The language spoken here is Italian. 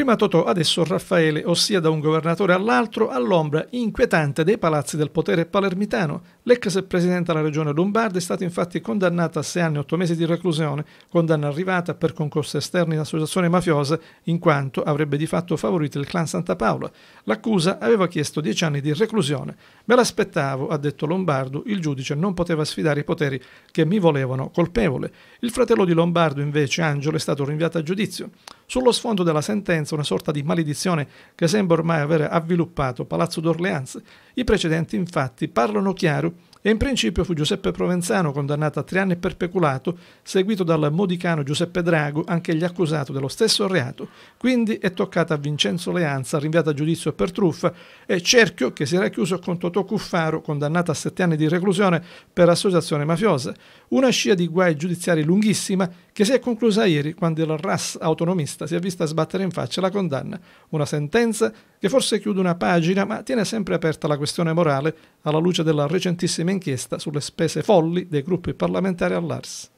Prima Totò, adesso Raffaele, ossia da un governatore all'altro, all'ombra inquietante dei palazzi del potere palermitano. L'ex presidente della regione lombarda è stata infatti condannata a 6 anni e 8 mesi di reclusione, condanna arrivata per concorsi esterni in associazione mafiosa, in quanto avrebbe di fatto favorito il clan Santa Paola. L'accusa aveva chiesto 10 anni di reclusione. Me l'aspettavo, ha detto Lombardo, il giudice non poteva sfidare i poteri che mi volevano colpevole. Il fratello di Lombardo invece, Angelo, è stato rinviato a giudizio. Sullo sfondo della sentenza, una sorta di maledizione che sembra ormai aver avviluppato Palazzo d'Orleans, i precedenti infatti parlano chiaro e in principio fu Giuseppe Provenzano condannato a tre anni per peculato, seguito dal modicano Giuseppe Drago, anche gli accusato dello stesso reato. Quindi è toccata a Vincenzo Leanza, rinviata a giudizio per truffa, e Cerchio, che si era chiuso con Totò Cuffaro, condannato a sette anni di reclusione per associazione mafiosa. Una scia di guai giudiziari lunghissima che si è conclusa ieri quando il RAS autonomista si è vista sbattere in faccia la condanna, una sentenza che forse chiude una pagina ma tiene sempre aperta la questione morale alla luce della recentissima inchiesta sulle spese folli dei gruppi parlamentari all'ARS.